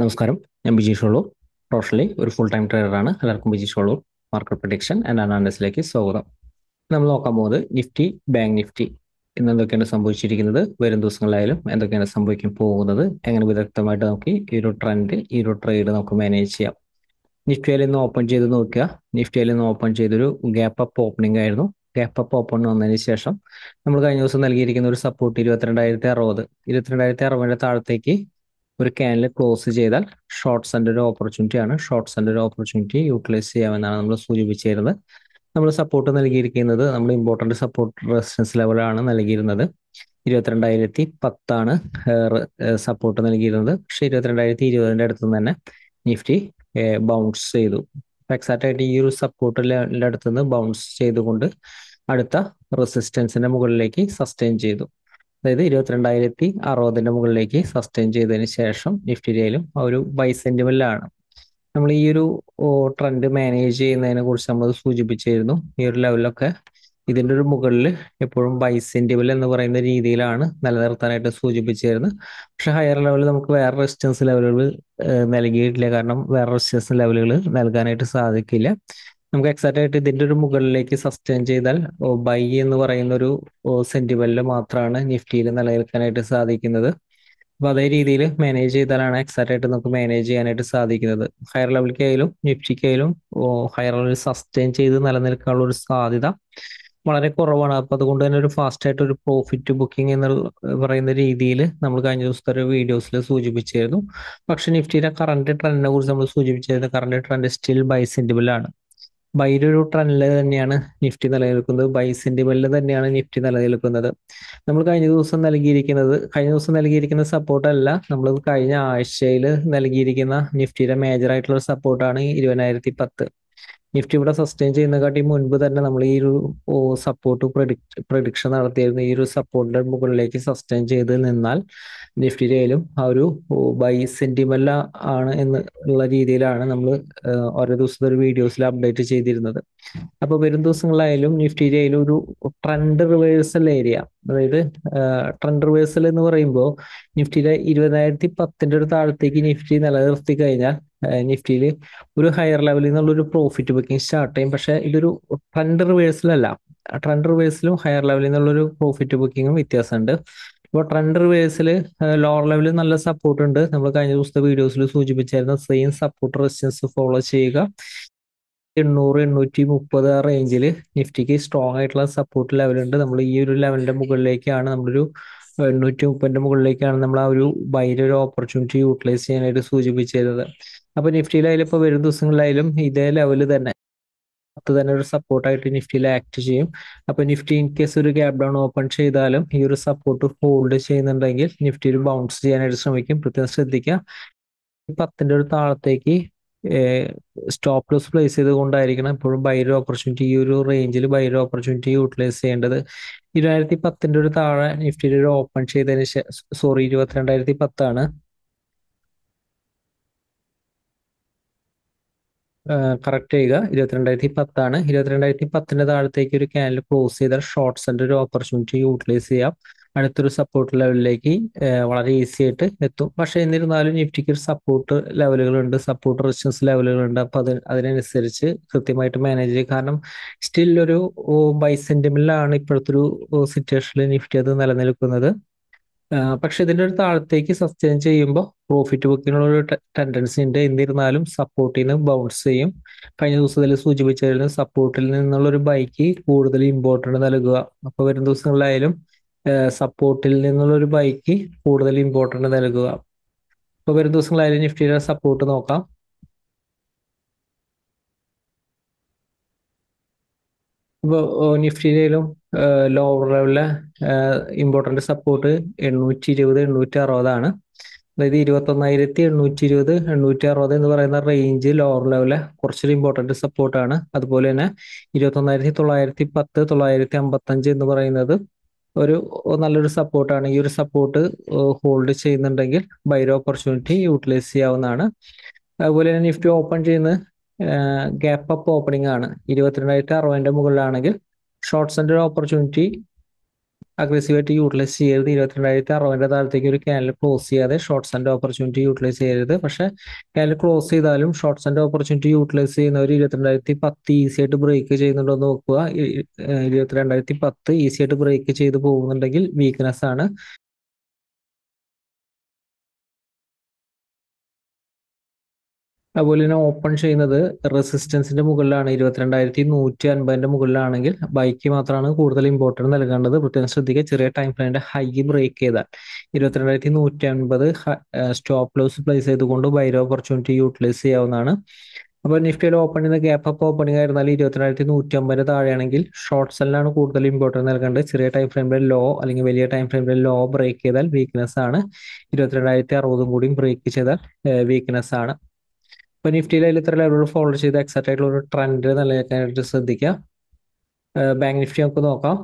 നമസ്കാരം ഞാൻ ബിജീഷ് ഉള്ളൂർ പ്രൊഫഷണലി ഒരു ഫുൾ ടൈം ട്രേഡറാണ് എല്ലാവർക്കും Bijeesh Ulloor market prediction and അനാലിസിലേക്ക് സ്വാഗതം നമ്മൾ നോക്കാൻ പോകുന്നത് നിഫ്റ്റി ബാങ്ക് നിഫ്റ്റി ഇന്ന് എന്തൊക്കെയാണ് സംഭവിച്ചിരിക്കുന്നത് വരും ദിവസങ്ങളിലായാലും എന്തൊക്കെയാണ് സംഭവിക്കാൻ പോകുന്നത് എങ്ങനെ വിദഗ്ധമായിട്ട് നോക്കി ഈ ഒരു ട്രെൻഡ് ഈ ഒരു ട്രേഡ് നമുക്ക് മാനേജ് ചെയ്യാം നിഫ്റ്റിയിൽ നിന്ന് ഓപ്പൺ ചെയ്ത് നോക്കുക നിഫ്റ്റിയിൽ നിന്ന് ഓപ്പൺ ചെയ്തൊരു ഗ്യാപ്പ് അപ്പ് ഓപ്പണിംഗ് ആയിരുന്നു ഗ്യാപ്പ് അപ്പ് ഓപ്പൺ വന്നതിന് ശേഷം നമ്മൾ കഴിഞ്ഞ ദിവസം നൽകിയിരിക്കുന്ന ഒരു സപ്പോർട്ട് ഇരുപത്തിരണ്ടായിരത്തി അറുപത് ഇരുപത്തിരണ്ടായിരത്തി അറുപതിന്റെ താഴത്തേക്ക് ഒരു ക്യാനൽ ക്ലോസ് ചെയ്താൽ ഷോർട്ട് സെൻറ്റർ ഒരു ഓപ്പർച്യൂണിറ്റി ആണ് ഷോർട്ട് സെൻറ്റർ ഒരു ഓപ്പർച്യൂണിറ്റി യൂട്ടിലൈസ് ചെയ്യാമെന്നാണ് നമ്മൾ സൂചിപ്പിച്ചിരുന്നത് നമ്മൾ സപ്പോർട്ട് നൽകിയിരിക്കുന്നത് നമ്മൾ ഇമ്പോർട്ടൻ്റ് സപ്പോർട്ട് റെസിസ്റ്റൻസ് ലെവലാണ് നൽകിയിരുന്നത് ഇരുപത്തിരണ്ടായിരത്തി പത്താണ് സപ്പോർട്ട് നൽകിയിരുന്നത് പക്ഷെ ഇരുപത്തിരണ്ടായിരത്തി ഇരുപതിൻ്റെ അടുത്ത് തന്നെ നിഫ്റ്റി ബൗൺസ് ചെയ്തു എക്സാക്റ്റ് ആയിട്ട് ഈ ഒരു ലെവലിൻ്റെ അടുത്ത് നിന്ന് ബൗൺസ് ചെയ്തുകൊണ്ട് അടുത്ത റെസിസ്റ്റൻസിൻ്റെ മുകളിലേക്ക് സസ്റ്റെയിൻ ചെയ്തു അതായത് ഇരുപത്തിരണ്ടായിരത്തി അറുപതിന്റെ മുകളിലേക്ക് സസ്റ്റെയിൻ ചെയ്തതിന് ശേഷം നിഫ്റ്റിയിലും ഒരു ബൈ സെൻറ്റിമെൻ്റിലാണ് നമ്മൾ ഈ ഒരു ട്രെൻഡ് മാനേജ് ചെയ്യുന്നതിനെ കുറിച്ച് നമ്മൾ സൂചിപ്പിച്ചിരുന്നു ഈ ഒരു ലെവലൊക്കെ ഇതിൻ്റെ ഒരു മുകളിൽ എപ്പോഴും ബൈസെൻറ്റിബിൾ എന്ന് പറയുന്ന രീതിയിലാണ് നിലനിർത്താനായിട്ട് സൂചിപ്പിച്ചിരുന്നത് പക്ഷെ ഹയർ ലെവലിൽ നമുക്ക് വേറെ റെസിസ്റ്റൻസ് ലെവലുകൾ നൽകിയിട്ടില്ല കാരണം വേറെ റെസിസ്റ്റൻസ് ലെവലുകൾ നൽകാനായിട്ട് സാധിക്കില്ല നമുക്ക് എക്സാക്റ്റ് ആയിട്ട് ഇതിന്റെ ഒരു മുകളിലേക്ക് സസ്റ്റെയിൻ ചെയ്താൽ ബൈ എന്ന് പറയുന്ന ഒരു സെന്റിമെന്റിൽ മാത്രമാണ് നിഫ്റ്റിയിൽ നിലനിൽക്കാനായിട്ട് സാധിക്കുന്നത് അപ്പോൾ അതേ രീതിയിൽ മാനേജ് ചെയ്താലാണ് എക്സാക്റ്റ് ആയിട്ട് നമുക്ക് മാനേജ് ചെയ്യാനായിട്ട് സാധിക്കുന്നത് ഹയർ ലെവലിക്കായാലും നിഫ്റ്റിക്കായാലും ഹയർ ലെവൽ സസ്റ്റെയിൻ ചെയ്ത് നിലനിൽക്കാനുള്ള ഒരു സാധ്യത വളരെ കുറവാണ് അപ്പൊ അതുകൊണ്ട് തന്നെ ഒരു ഫാസ്റ്റ് ആയിട്ട് ഒരു പ്രോഫിറ്റ് ബുക്കിംഗ് എന്ന് പറയുന്ന രീതിയിൽ നമ്മൾ കഴിഞ്ഞ ദിവസത്തെ ഒരു വീഡിയോസിൽ സൂചിപ്പിച്ചിരുന്നു പക്ഷെ നിഫ്റ്റിയുടെ കറണ്ട് ട്രെൻഡിനെ കുറിച്ച് നമ്മൾ സൂചിപ്പിച്ചിരുന്നു കറണ്ട് ട്രെൻഡ് സ്റ്റിൽ ബൈ ആണ് ബൈരൊരു ഒരു ട്രെൻഡിൽ തന്നെയാണ് നിഫ്റ്റി നിലനിൽക്കുന്നത് ബൈ സെന്റിമെന്റിൽ തന്നെയാണ് നിഫ്റ്റി നിലനിൽക്കുന്നത് നമ്മൾ കഴിഞ്ഞ ദിവസം നൽകിയിരിക്കുന്നത് കഴിഞ്ഞ ദിവസം നൽകിയിരിക്കുന്ന സപ്പോർട്ട് അല്ല നമ്മൾ കഴിഞ്ഞ ആഴ്ചയിൽ നൽകിയിരിക്കുന്ന നിഫ്റ്റിയുടെ മേജർ ആയിട്ടുള്ള സപ്പോർട്ടാണ് ഇരുപതിനായിരത്തി പത്ത് നിഫ്റ്റി ഇവിടെ സസ്റ്റെയിൻ ചെയ്യുന്നതിനെക്കാട്ടി മുൻപ് തന്നെ നമ്മൾ ഈ ഒരു സപ്പോർട്ട് പ്രഡിക്ട് പ്രൊഡിക്ഷൻ നടത്തിയിരുന്നു ഈ ഒരു സപ്പോർട്ടിന്റെ മുകളിലേക്ക് സസ്റ്റെയിൻ ചെയ്ത് നിന്നാൽ നിഫ്റ്റിയിലും ആ ഒരു ബൈ സെന്റിമെല്ല ആണ് എന്നുള്ള രീതിയിലാണ് നമ്മൾ ഓരോ ദിവസത്തെ ഒരു വീഡിയോസിൽ അപ്ഡേറ്റ് ചെയ്തിരുന്നത് അപ്പോൾ വരും ദിവസങ്ങളായാലും നിഫ്റ്റിയിലും ഒരു ട്രെൻഡ് റിവേഴ്സൽ ഏരിയ അതായത് ട്രെൻഡ് റിവേഴ്സൽ എന്ന് പറയുമ്പോൾ നിഫ്റ്റിയിലെ ഇരുപതിനായിരത്തി പത്തിന്റെ ഒരു താഴത്തേക്ക് നിഫ്റ്റി നിലനിർത്തി കഴിഞ്ഞാൽ നിഫ്റ്റിയിൽ ഒരു ഹയർ ലെവലിൽ നിന്നുള്ള ഒരു പ്രോഫിറ്റ് ബുക്കിംഗ് സ്റ്റാർട്ട് ചെയ്യും പക്ഷെ ഇതൊരു ട്രെൻഡ് റിവേഴ്സിലല്ല ട്രെൻഡ് റിവേഴ്സിലും ഹയർ ലെവലിൽ നിന്നുള്ളൊരു പ്രോഫിറ്റ് ബുക്കിങ്ങും വ്യത്യാസമുണ്ട് ഇപ്പോൾ ട്രെൻഡ് റിവേഴ്സിൽ ലോവർ ലെവലിൽ നല്ല സപ്പോർട്ട് ഉണ്ട് നമ്മൾ കഴിഞ്ഞ ദിവസത്തെ വീഡിയോസിൽ സൂചിപ്പിച്ചായിരുന്ന സെയിം സപ്പോർട്ട് റെസിസ്റ്റൻസ് ഫോളോ ചെയ്യുക എണ്ണൂറ് എണ്ണൂറ്റി മുപ്പത് ആ റേഞ്ചിൽ നിഫ്റ്റിക്ക് സ്ട്രോങ് ആയിട്ടുള്ള സപ്പോർട്ട് ലെവലുണ്ട് നമ്മൾ ഈ ഒരു ലെവലിന്റെ മുകളിലേക്കാണ് നമ്മളൊരു എണ്ണൂറ്റി മുപ്പതിൻ്റെ മുകളിലേക്കാണ് നമ്മൾ ആ ഒരു ബൈ ഒരു ഓപ്പർച്യൂണിറ്റി യൂട്ടിലൈസ് ചെയ്യാനായിട്ട് സൂചിപ്പിച്ചിരുന്നത് അപ്പോൾ നിഫ്റ്റിയിലായാലും ഇപ്പൊ വരും ദിവസങ്ങളിലായാലും ഇതേ ലെവല് തന്നെ അത് തന്നെ ഒരു സപ്പോർട്ടായിട്ട് നിഫ്റ്റിയിൽ ആക്ട് ചെയ്യും അപ്പൊ നിഫ്റ്റി ഇൻ കേസ് ഒരു ഗ്യാപ് ഡൗൺ ഓപ്പൺ ചെയ്താലും ഈ ഒരു സപ്പോർട്ട് ഹോൾഡ് ചെയ്യുന്നുണ്ടെങ്കിൽ നിഫ്റ്റി ഒരു ബൗൺസ് ചെയ്യാനായിട്ട് ശ്രമിക്കും പ്രത്യേകം ശ്രദ്ധിക്കുക പത്തിന്റെ ഒരു താളത്തേക്ക് സ്റ്റോപ്പ് ലോസ് പ്ലേസ് ചെയ്തുകൊണ്ടായിരിക്കണം എപ്പോഴും ബൈറ്റ് ഓപ്പർച്യൂണിറ്റി ഈ ഒരു റേഞ്ചിൽ ബൈറ്റ് ഓപ്പർച്യൂണിറ്റി യൂട്ടിലൈസ് ചെയ്യേണ്ടത് ഇരുപതിനായിരത്തി പത്തിന്റെ ഒരു താഴെ നിഫ്റ്റിയിൽ ഒരു ഓപ്പൺ ചെയ്തതിന് സോറി ഇരുപത്തിരണ്ടായിരത്തി പത്താണ് കറക്റ്റ് ചെയ്യുക ഇരുപത്തിരണ്ടായിരത്തി പത്താണ് ഇരുപത്തിരണ്ടായിരത്തി പത്തിന്റെ താഴത്തേക്ക് ഒരു ക്യാനൽ ക്ലോസ് ചെയ്താൽ ഷോർട്ട് സെൻറ്റർ ഒരു ഓപ്പർച്യൂണിറ്റി യൂട്ടിലൈസ് ചെയ്യാം അടുത്തൊരു സപ്പോർട്ട് ലെവലിലേക്ക് വളരെ ഈസി ആയിട്ട് എത്തും പക്ഷേ എന്നിരുന്നാലും നിഫ്റ്റിക്ക് ഒരു സപ്പോർട്ട് ലെവലുകളുണ്ട് സപ്പോർട്ട് റെസിസ്റ്റൻസ് ലെവലുകളുണ്ട് അപ്പോൾ അത് അതിനനുസരിച്ച് കൃത്യമായിട്ട് മാനേജ് ചെയ്യും കാരണം സ്റ്റിൽ ഒരു ബൈ സെൻറ്റിമിലാണ് ഇപ്പോഴത്തെ ഒരു സിറ്റുവേഷനിൽ നിഫ്റ്റി അത് നിലനിൽക്കുന്നത് പക്ഷെ ഇതിൻ്റെ ഒരു താഴത്തേക്ക് സസ്റ്റെയിൻ ചെയ്യുമ്പോൾ പ്രോഫിറ്റ് ബുക്കിനുള്ള ടെൻഡൻസി ഉണ്ട് എന്നിരുന്നാലും നിന്ന് ബൗൺസ് ചെയ്യും കഴിഞ്ഞ ദിവസത്തിൽ സൂചിപ്പിച്ചതിൽ സപ്പോർട്ടിൽ നിന്നുള്ള ഒരു ബൈക്ക് കൂടുതൽ ഇമ്പോർട്ടൻ്റ് നൽകുക അപ്പോൾ വരും ദിവസങ്ങളിലായാലും സപ്പോർട്ടിൽ നിന്നുള്ള ഒരു ബൈക്ക് കൂടുതൽ ഇമ്പോർട്ടൻ്റ് നൽകുക അപ്പോൾ വരും ദിവസങ്ങളായാലും നിഫ്റ്റിയുടെ സപ്പോർട്ട് നോക്കാം ഇപ്പോൾ നിഫ്റ്റിയിലും ലോവർ ലെവലിലെ ഇമ്പോർട്ടൻ്റ് സപ്പോർട്ട് എണ്ണൂറ്റി ഇരുപത് എണ്ണൂറ്റി അറുപതാണ് അതായത് ഇരുപത്തൊന്നായിരത്തി എണ്ണൂറ്റി ഇരുപത് എണ്ണൂറ്റി അറുപത് എന്ന് പറയുന്ന റേഞ്ച് ലോവർ ലെവല് കുറച്ചൊരു ഇമ്പോർട്ടൻറ്റ് സപ്പോർട്ടാണ് അതുപോലെ തന്നെ ഇരുപത്തൊന്നായിരത്തി തൊള്ളായിരത്തി പത്ത് തൊള്ളായിരത്തി അമ്പത്തഞ്ച് എന്ന് പറയുന്നത് ഒരു നല്ലൊരു സപ്പോർട്ടാണ് ഈ ഒരു സപ്പോർട്ട് ഹോൾഡ് ചെയ്യുന്നുണ്ടെങ്കിൽ ബൈർ ഓപ്പർച്യൂണിറ്റി യൂട്ടിലൈസ് ചെയ്യാവുന്നതാണ് അതുപോലെ തന്നെ നിഫ്റ്റി ഓപ്പൺ ചെയ്യുന്ന ഗ്യാപ്പ് അപ്പ് ഓപ്പണിംഗ് ആണ് ഇരുപത്തിരണ്ടായിരത്തി അറുപതിൻ്റെ മുകളിലാണെങ്കിൽ ഷോർട്ട് സെൻറ്റർ ഓപ്പർച്യൂണിറ്റി അഗ്രസീവായിട്ട് യൂട്ടിലൈസ് ചെയ്യരുത് ഇരുപത്തിരണ്ടായിരത്തി അറുപതിൻ്റെ താഴത്തേക്ക് ഒരു ക്യാനൽ ക്ലോസ് ചെയ്യാതെ ഷോർട്ട്സ് ആൻഡ് ഓപ്പർച്യൂണിറ്റി യൂട്ടിലൈസ് ചെയ്യരുത് പക്ഷെ ക്യാനൽ ക്ലോസ് ചെയ്താലും ഷോർട്ട്സ് ആൻഡ് ഓപ്പർച്യൂണിറ്റി യൂട്ടിലൈസ് ചെയ്യുന്നവർ ഇരുപത്തിരണ്ടായിരത്തി പത്ത് ഈസി ആയിട്ട് ബ്രേക്ക് ചെയ്യുന്നുണ്ടോ എന്ന് നോക്കുക ഇരുപത്തിരണ്ടായിരത്തി പത്ത് ഈസി ആയിട്ട് ബ്രേക്ക് ചെയ്ത് പോകുന്നുണ്ടെങ്കിൽ വീക്ക്നെസ് ആണ് അതുപോലെ തന്നെ ഓപ്പൺ ചെയ്യുന്നത് റെസിസ്റ്റൻസിന്റെ മുകളിലാണ് ഇരുപത്തിരണ്ടായിരത്തി നൂറ്റി അൻപതിന്റെ മുകളിലാണെങ്കിൽ ബൈക്ക് മാത്രമാണ് കൂടുതൽ ഇമ്പോർട്ടൻറ്റ് നൽകേണ്ടത് പ്രത്യേകം ശ്രദ്ധിക്കുക ചെറിയ ടൈം ഫ്രെയിമിന്റെ ഹൈ ബ്രേക്ക് ചെയ്താൽ ഇരുപത്തിരണ്ടായിരത്തി നൂറ്റി അൻപത് സ്റ്റോപ്പ് ലോസ് പ്ലേസ് ചെയ്തുകൊണ്ട് ബൈരോ ഓപ്പർച്യൂണിറ്റി യൂട്ടിലൈസ് ചെയ്യാവുന്നതാണ് അപ്പോൾ നിഫ്റ്റിയിൽ ഓപ്പൺ ചെയ്യുന്ന ഗ്യാപ്പ് അപ്പ് ഓപ്പണിംഗ് ആയിരുന്നാൽ ഇരുപത്തിരണ്ടായിരത്തി നൂറ്റി അമ്പത് താഴെയാണെങ്കിൽ ഷോർട്ട് സെല്ലാണ് കൂടുതൽ ഇമ്പോർട്ടൻറ്റ് നൽകേണ്ടത് ചെറിയ ടൈം ഫ്രെയിമിലെ ലോ അല്ലെങ്കിൽ വലിയ ടൈം ഫ്രെയിമിലെ ലോ ബ്രേക്ക് ചെയ്താൽ വീക്ക്നെസ് ആണ് ഇരുപത്തിരണ്ടായിരത്തി അറുപതും കൂടിയും ബ്രേക്ക് ചെയ്താൽ വീക്ക്നെസ് ആണ് ഇപ്പൊ നിഫ്റ്റിയിൽ അതിൽ ഇത്ര ലെവലുകൾ ഫോളോ ചെയ്ത് എക്സൈറ്റ് ആയിട്ടുള്ള ഒരു ട്രെൻഡ് നിലനിൽക്കാനായിട്ട് ശ്രദ്ധിക്കാം ബാങ്ക് നിഫ്റ്റി നമുക്ക് നോക്കാം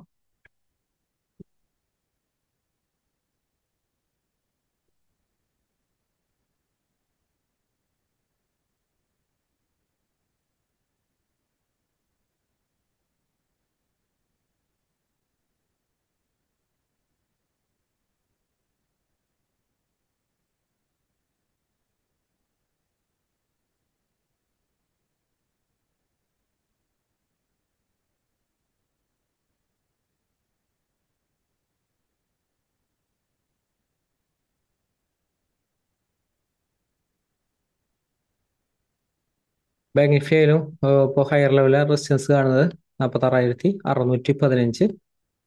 ബെഗിഫയിലും ഇപ്പോൾ ഹയർ ലെവലിലെ റെസിസ്റ്റൻസ് കാണുന്നത് നാൽപ്പത്താറായിരത്തി അറുന്നൂറ്റി പതിനഞ്ച്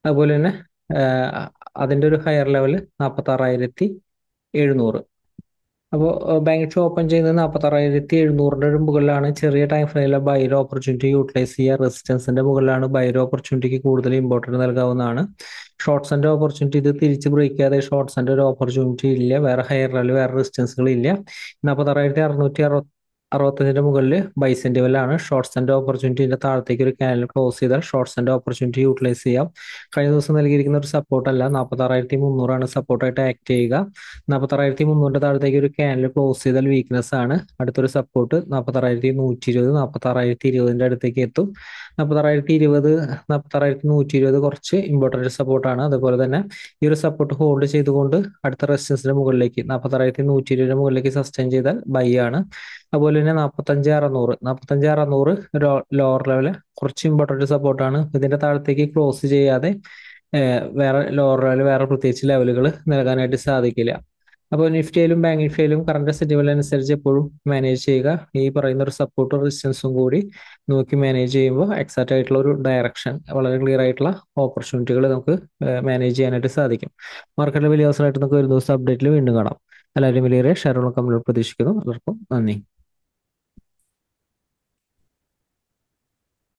അതുപോലെ തന്നെ അതിൻ്റെ ഒരു ഹയർ ലെവൽ നാൽപ്പത്താറായിരത്തി എഴുന്നൂറ് അപ്പോൾ ബാങ്ക് ടു ഓപ്പൺ ചെയ്യുന്നത് നാൽപ്പത്താറായിരത്തി എഴുന്നൂറിൻ്റെ ഒരു മുകളിലാണ് ചെറിയ ടൈം ഫ്രെയിമിലെ ബൈരോ ഓപ്പർച്യൂണിറ്റി യൂട്ടിലൈസ് ചെയ്യുക റെസിസ്റ്റൻസിൻ്റെ മുകളിലാണ് ബൈരോ ഓപ്പർച്യൂണിറ്റിക്ക് കൂടുതൽ ഇമ്പോർട്ടൻ്റ് നൽകാവുന്നതാണ് ഷോർട്ട് സെൻ്റെ ഓപ്പർച്യൂണിറ്റി ഇത് തിരിച്ച് ബ്രേക്ക് ചെയ്യാതെ സെൻ്റെ ഒരു ഓപ്പർച്യൂണിറ്റി ഇല്ല വേറെ ഹയർ ലെവൽ വേറെ റെസിസ്റ്റൻസുകൾ ഇല്ല നാൽപ്പത്താറായിരത്തി അറുന്നൂറ്റി അറുപത്തി അറുപത്തഞ്ചിന്റെ മുകളിൽ ബൈ ആണ് ഷോർട്ട് സെന്റ് ഓപ്പർച്യൂണിറ്റിന്റെ താഴത്തേക്ക് ഒരു കാനൽ ക്ലോസ് ചെയ്താൽ ഷോർട്ട് സെന്റ് ഓപ്പർച്യൂണിറ്റി യൂട്ടിലൈസ് ചെയ്യാം കഴിഞ്ഞ ദിവസം നൽകിയിരിക്കുന്ന ഒരു സപ്പോർട്ട് അല്ല ആറായിരത്തി മുന്നൂറാണ് സപ്പോർട്ടായിട്ട് ആക്ട് ചെയ്യുക ആറായിരത്തി മുന്നൂറിന്റെ താഴത്തേക്ക് ഒരു കാനൽ ക്ലോസ് ചെയ്താൽ വീക്ക്നെസ് ആണ് അടുത്തൊരു സപ്പോർട്ട് ആറായിരത്തി നൂറ്റി ഇരുപത് ആറായിരത്തി ഇരുപതിന്റെ അടുത്തേക്ക് എത്തും ആറായിരത്തി ഇരുപത് ആറായിരത്തി നൂറ്റി ഇരുപത് കുറച്ച് ഇമ്പോർട്ടൻ്റ് സപ്പോർട്ടാണ് അതുപോലെ തന്നെ ഈ ഒരു സപ്പോർട്ട് ഹോൾഡ് ചെയ്തുകൊണ്ട് അടുത്ത റെസിസ്റ്റൻസിന്റെ മുകളിലേക്ക് ആറായിരത്തി നൂറ്റി ഇരുപതിന്റെ മുകളിലേക്ക് സസ്റ്റൈൻ ചെയ്താൽ ബൈ ആണ് അതുപോലെ പിന്നെ നാപ്പത്തഞ്ച് അറുന്നൂറ് നാപ്പത്തഞ്ച് അറുന്നൂറ് ലോവർ ലെവല് കുറച്ച് ഇമ്പോർട്ടൻറ്റ് സപ്പോർട്ടാണ് ഇതിന്റെ താഴത്തേക്ക് ക്ലോസ് ചെയ്യാതെ വേറെ ലോവർ ലെവൽ വേറെ പ്രത്യേകിച്ച് ലെവലുകൾ നൽകാനായിട്ട് സാധിക്കില്ല അപ്പോൾ നിഫ്റ്റിയിലും ബാങ്ക് നിഫ്റ്റിയിലും കറണ്ട് സെറ്റിൽമെന്റ് അനുസരിച്ച് എപ്പോഴും മാനേജ് ചെയ്യുക ഈ പറയുന്ന ഒരു സപ്പോർട്ടും റെസിസ്റ്റൻസും കൂടി നോക്കി മാനേജ് ചെയ്യുമ്പോൾ എക്സാക്റ്റ് ആയിട്ടുള്ള ഒരു ഡയറക്ഷൻ വളരെ ക്ലിയർ ആയിട്ടുള്ള ഓപ്പർച്യൂണിറ്റികൾ നമുക്ക് മാനേജ് ചെയ്യാനായിട്ട് സാധിക്കും മാർക്കറ്റിലെ വലിയ അവസരമായിട്ട് നമുക്ക് ഒരു ദിവസം അപ്ഡേറ്റിൽ വീണ്ടും കാണാം എല്ലാവരും വലിയ ഷെയറുകളും കമ്പനികൾ പ്രതീക്ഷിക്കുന്നു എല്ലാവർക്കും നന്ദി